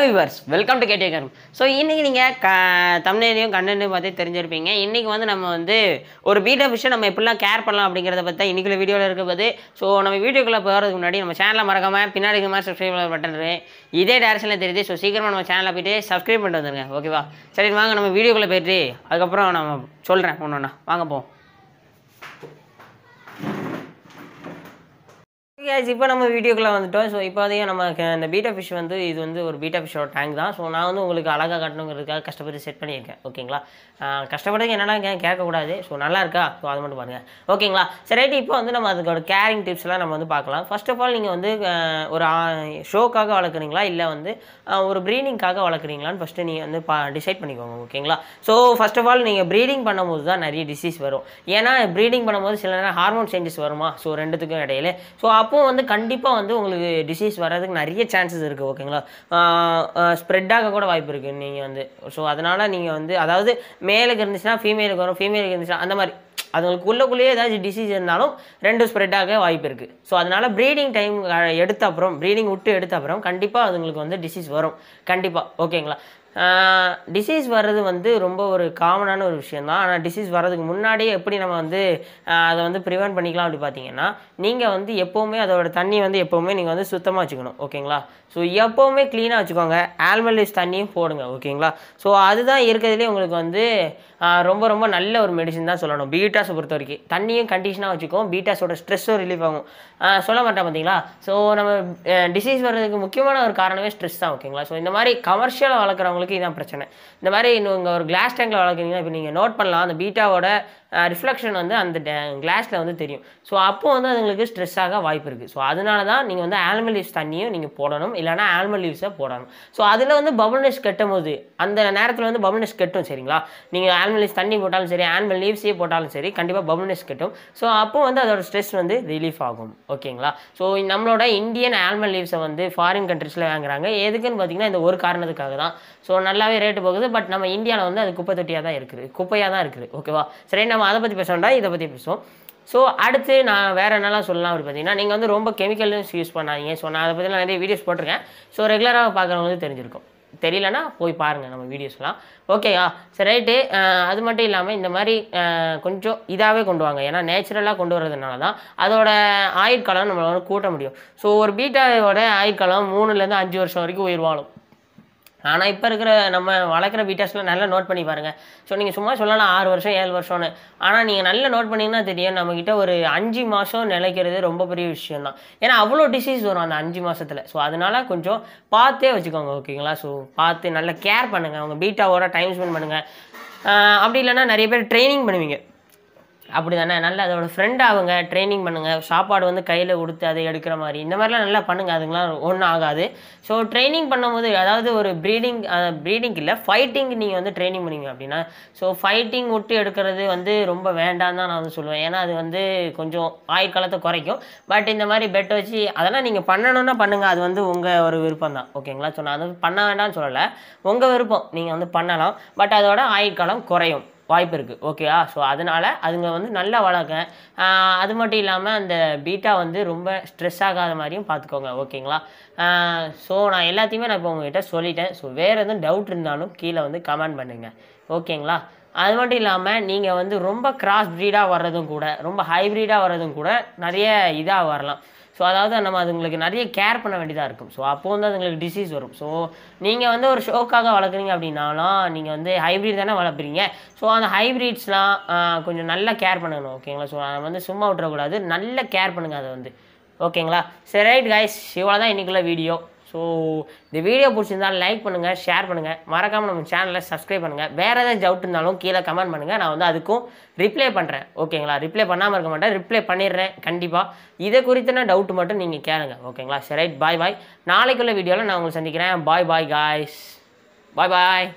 hello viewers welcome to கேட்டே கரம் so இன்றைக்கி நீங்கள் க தமிழ்லையும் கண்ணனையும் பார்த்து தெரிஞ்சிருப்பீங்க இன்றைக்கி வந்து நம்ம வந்து ஒரு பீட் விஷயம் நம்ம எப்படிலாம் கேர் பண்ணலாம் அப்படிங்கிறத பற்றி இன்றைக்குள்ளே வீடியோவில் இருக்கும்போது ஸோ நம்ம வீடியோக்குள்ளே போகிறதுக்கு முன்னாடி நம்ம சேனலை மறக்காமல் பின்னாடி மாதிரி சப்ஸ்கிரைப் பட்டன் இதே டேரக்ஷனில் தெரியுது ஸோ சீக்கிரமாக நம்ம சேனலை போய்ட்டு சப்ஸ்கிரைப் பண்ணிட்டு வந்துருங்க ஓகேவா சரி வாங்க நம்ம வீடியோக்குள்ளே போயிட்டு அதுக்கப்புறம் நம்ம சொல்கிறேன் ஒன்று ஒன்றா வாங்க போவோம் கேஸ் இப்போ நம்ம வீடியோக்குள்ளே வந்துட்டோம் ஸோ இப்போ அதையும் நம்ம இந்த பீட்டா ஃபிஷ் வந்து இது வந்து ஒரு பீட்டா ஃபிஷோட டேங்க் தான் ஸோ நான் வந்து உங்களுக்கு அழகாக காட்டணுங்கிறதுக்காக கஷ்டப்பட்டு செட் பண்ணியிருக்கேன் ஓகேங்களா கஷ்டப்பட்டதுக்கு என்னடா கேட்கக்கூடாது ஸோ நல்லா இருக்கா ஸோ அது மட்டும் பாருங்கள் ஓகேங்களா சரி ரைட் இப்போ வந்து நம்ம அதுக்கோட கேரிங் டிப்ஸ்லாம் நம்ம வந்து பார்க்கலாம் ஃபர்ஸ்ட் ஆஃப் ஆல் நீங்கள் வந்து ஒரு ஷோக்காக வளர்க்குறீங்களா இல்லை வந்து ஒரு ப்ரீடிங்காக வளர்க்குறீங்களான்னு ஃபஸ்ட்டு நீங்கள் வந்து பா டிசைட் பண்ணிக்கோங்க ஓகேங்களா ஸோ ஃபஸ்ட் ஆஃப் ஆல் நீங்கள் ப்ரீடிங் பண்ணும்போது தான் நிறைய டிசீஸ் வரும் ஏன்னா ப்ரீடிங் பண்ணும்போது சில நேரம் ஹார்மோன் சேஞ்சஸ் வருமா ஸோ ரெண்டுத்துக்கும் இடையில ஸோ அப்போது வந்து கண்டிப்பாக வந்து உங்களுக்கு டிசீஸ் வர்றதுக்கு நிறைய சான்சஸ் இருக்குது ஓகேங்களா ஸ்ப்ரெட் ஆக கூட வாய்ப்பு இருக்குது நீங்கள் வந்து ஸோ அதனால் நீங்கள் வந்து அதாவது மேலுக்கு இருந்துச்சுன்னா ஃபீமேலுக்கு வரும் ஃபீமேலுக்கு இருந்துச்சுன்னா அந்த மாதிரி அதுங்களுக்கு உள்ளக்குள்ளேயே ஏதாச்சும் டிசீஸ் இருந்தாலும் ரெண்டு ஆக வாய்ப்பு இருக்குது ஸோ அதனால் ப்ரீடிங் டைம் எடுத்த அப்புறம் ப்ரீடிங் விட்டு எடுத்த அப்புறம் கண்டிப்பாக அதுங்களுக்கு வந்து டிசீஸ் வரும் கண்டிப்பாக ஓகேங்களா டிசீஸ் வர்றது வந்து ரொம்ப ஒரு காமனான ஒரு விஷயந்தான் ஆனால் டிசீஸ் வர்றதுக்கு முன்னாடியே எப்படி நம்ம வந்து அதை வந்து ப்ரிவெண்ட் பண்ணிக்கலாம் அப்படி பார்த்தீங்கன்னா நீங்கள் வந்து எப்போவுமே அதோட தண்ணி வந்து எப்போவுமே நீங்கள் வந்து சுத்தமாக வச்சுக்கணும் ஓகேங்களா ஸோ எப்போவுமே க்ளீனாக வச்சுக்கோங்க ஆல்மலிஸ் தண்ணியும் போடுங்க ஓகேங்களா ஸோ அதுதான் இருக்கிறதுலே உங்களுக்கு வந்து ரொம்ப ரொம்ப நல்ல ஒரு மெடிசன் தான் சொல்லணும் பீட்டாஸை பொறுத்த வரைக்கும் தண்ணியும் கண்டிஷனாக வச்சுக்கோம் பீட்டாஸோட ஸ்ட்ரெஸ்ஸும் ரிலீஃப் ஆகும் சொல்ல மாட்டேன் பார்த்தீங்களா ஸோ நம்ம டிசீஸ் வர்றதுக்கு முக்கியமான ஒரு காரணமே ஸ்ட்ரெஸ் தான் ஓகேங்களா ஸோ இந்த மாதிரி கமர்ஷியலாக வளர்க்குறவங்க வளர்க்குறவங்களுக்கு இதான் பிரச்சனை இந்த மாதிரி இன்னும் ஒரு கிளாஸ் டேங்கில் வளர்க்குறீங்கன்னா இப்போ நீங்கள் நோட் பண்ணலாம் அந்த பீட்டாவோட ரிஃப்ளெக்ஷன் வந்து அந்த கிளாஸில் வந்து தெரியும் ஸோ அப்போது வந்து அதுங்களுக்கு ஸ்ட்ரெஸ் ஆக வாய்ப்பு இருக்குது ஸோ அதனால தான் நீங்கள் வந்து ஆல்மல் லீவ்ஸ் தண்ணியும் நீங்கள் போடணும் இல்லைனா ஆல்மல் லீவ்ஸை போடணும் ஸோ அதில் வந்து பபுள் நெஸ் கட்டும் போது அந்த நேரத்தில் வந்து பபுள் நெஸ் கட்டும் சரிங்களா நீங்கள் ஆல்மல் லீவ்ஸ் தண்ணி போட்டாலும் சரி ஆல்மல் லீவ்ஸே போட்டாலும் சரி கண்டிப்பாக பபுள் நெஸ் கட்டும் ஸோ அப்போ வந்து அதோட ஸ்ட்ரெஸ் வந்து ரிலீஃப் ஆகும் ஓகேங்களா ஸோ நம்மளோட இந்தியன் ஆல்மல் லீவ்ஸை வந்து ஃபாரின் கண்ட்ரிஸில் வாங்குறாங்க எதுக்குன்னு பார்த்தீங்கன்னா இந்த ஒரு காரணத்துக்காக தான் ஸோ ஸோ நல்லாவே ரேட்டு போகுது பட் நம்ம இந்தியாவில் வந்து அது குப்பை தொட்டியாக தான் இருக்குது குப்பையாக தான் இருக்குது ஓகேவா சரி நம்ம அதை பற்றி பேச இதை பற்றி பேசுவோம் ஸோ அடுத்து நான் வேறு என்னெல்லாம் சொல்லலாம் அப்படி பார்த்தீங்கன்னா நீங்கள் வந்து ரொம்ப கெமிக்கல்ஸ் யூஸ் பண்ணாதீங்க ஸோ நான் அதை பற்றி நிறைய வீடியோஸ் போட்டிருக்கேன் ஸோ ரெகுலராக பார்க்குறவங்களுக்கு தெரிஞ்சிருக்கும் தெரியலனா போய் பாருங்கள் நம்ம வீடியோஸ்லாம் ஓகேயா சரி ரைட்டு அது மட்டும் இல்லாமல் இந்த மாதிரி கொஞ்சம் இதாகவே கொண்டு வாங்க ஏன்னா நேச்சுரலாக கொண்டு வரதுனால தான் அதோட ஆயுட்காலம் நம்மளால் கூட்ட முடியும் ஸோ ஒரு பீட்டாவோட ஆயுட்காலம் மூணுலேருந்து அஞ்சு வருஷம் வரைக்கும் உயிர் வாழும் ஆனால் இப்போ இருக்கிற நம்ம வளர்க்குற பீட்டாஸில் நல்லா நோட் பண்ணி பாருங்கள் ஸோ நீங்கள் சும்மா சொல்லலாம் ஆறு வருஷம் ஏழு வருஷம்னு ஆனால் நீங்கள் நல்லா நோட் பண்ணிங்கன்னா தெரியும் நம்மக்கிட்ட ஒரு அஞ்சு மாதம் நிலைக்கிறது ரொம்ப பெரிய விஷயம் தான் ஏன்னா அவ்வளோ டிசீஸ் வரும் அந்த அஞ்சு மாதத்தில் ஸோ அதனால் கொஞ்சம் பார்த்தே வச்சுக்கோங்க ஓகேங்களா ஸோ பார்த்து நல்லா கேர் பண்ணுங்கள் அவங்க பீட்டாவோட டைம் ஸ்பெண்ட் பண்ணுங்கள் அப்படி இல்லைன்னா நிறைய பேர் ட்ரைனிங் பண்ணுவீங்க அப்படி தானே நல்லா அதோட ஃப்ரெண்ட் ஆகுங்க ட்ரைனிங் பண்ணுங்கள் சாப்பாடு வந்து கையில் கொடுத்து அதை எடுக்கிற மாதிரி இந்த மாதிரிலாம் நல்லா பண்ணுங்கள் அதுங்களாம் ஒன்றும் ஆகாது ஸோ ட்ரைனிங் பண்ணும்போது அதாவது ஒரு ப்ரீடிங் ப்ரீடிங் இல்லை ஃபைட்டிங் நீங்கள் வந்து ட்ரைனிங் பண்ணுவீங்க அப்படின்னா ஸோ ஃபைட்டிங் விட்டு எடுக்கிறது வந்து ரொம்ப வேண்டாம் தான் நான் வந்து சொல்லுவேன் ஏன்னா அது வந்து கொஞ்சம் ஆயுட்காலத்தை குறைக்கும் பட் இந்த மாதிரி பெட் வச்சு அதெல்லாம் நீங்கள் பண்ணணும்னா பண்ணுங்கள் அது வந்து உங்கள் ஒரு விருப்பம் தான் ஓகேங்களா ஸோ நான் அது பண்ண வேண்டாம்னு சொல்லலை உங்கள் விருப்பம் நீங்கள் வந்து பண்ணலாம் பட் அதோட ஆயுட்காலம் குறையும் வாய்ப்பு இருக்குது ஓகேவா ஸோ அதனால் அதுங்க வந்து நல்லா வளர்க்க அது மட்டும் இல்லாமல் அந்த பீட்டா வந்து ரொம்ப ஸ்ட்ரெஸ் ஆகாத மாதிரியும் பார்த்துக்கோங்க ஓகேங்களா ஸோ நான் எல்லாத்தையுமே நான் இப்போ உங்ககிட்ட சொல்லிட்டேன் ஸோ வேறு எதுவும் டவுட் இருந்தாலும் கீழே வந்து கமெண்ட் பண்ணுங்கள் ஓகேங்களா அது மட்டும் இல்லாமல் நீங்கள் வந்து ரொம்ப கிராஸ் ப்ரீடாக வர்றதும் கூட ரொம்ப ஹைப்ரீடாக வர்றதும் கூட நிறைய இதாக வரலாம் ஸோ அதாவது நம்ம அதுங்களுக்கு நிறைய கேர் பண்ண வேண்டியதாக இருக்கும் ஸோ அப்போது வந்து அதுங்களுக்கு டிசீஸ் வரும் ஸோ நீங்கள் வந்து ஒரு ஷோக்காக வளர்க்குறீங்க அப்படின்னாலும் நீங்கள் வந்து ஹைப்ரிட் தானே வளர்ப்புறீங்க ஸோ அந்த ஹைப்ரிட்ஸ்லாம் கொஞ்சம் நல்லா கேர் பண்ணணும் ஓகேங்களா ஸோ அதை வந்து சும்மா விட்டுறக்கூடாது நல்ல கேர் பண்ணுங்கள் அதை வந்து ஓகேங்களா சரி ரைட் கைஸ் இவ்வளோ தான் இன்றைக்குள்ள வீடியோ ஸோ இந்த வீடியோ பிடிச்சிருந்தால் லைக் பண்ணுங்கள் ஷேர் பண்ணுங்கள் மறக்காமல் நம்ம சேனலில் சப்ஸ்கிரைப் பண்ணுங்கள் வேறு ஏதாவது டவுட் இருந்தாலும் கீழே கமெண்ட் பண்ணுங்கள் நான் வந்து அதுக்கும் ரிப்ளை பண்ணுறேன் ஓகேங்களா ரிப்ளை பண்ணாமல் இருக்க மாட்டேன் ரிப்ளை பண்ணிடுறேன் கண்டிப்பாக இதை குறித்தன டவுட் மட்டும் நீங்கள் கேளுங்க ஓகேங்களா சரி ரைட் பாய் பாய் நாளைக்குள்ள வீடியோவில் நான் உங்களை சந்திக்கிறேன் பாய் பாய் காய்ஸ் பாய் பாய்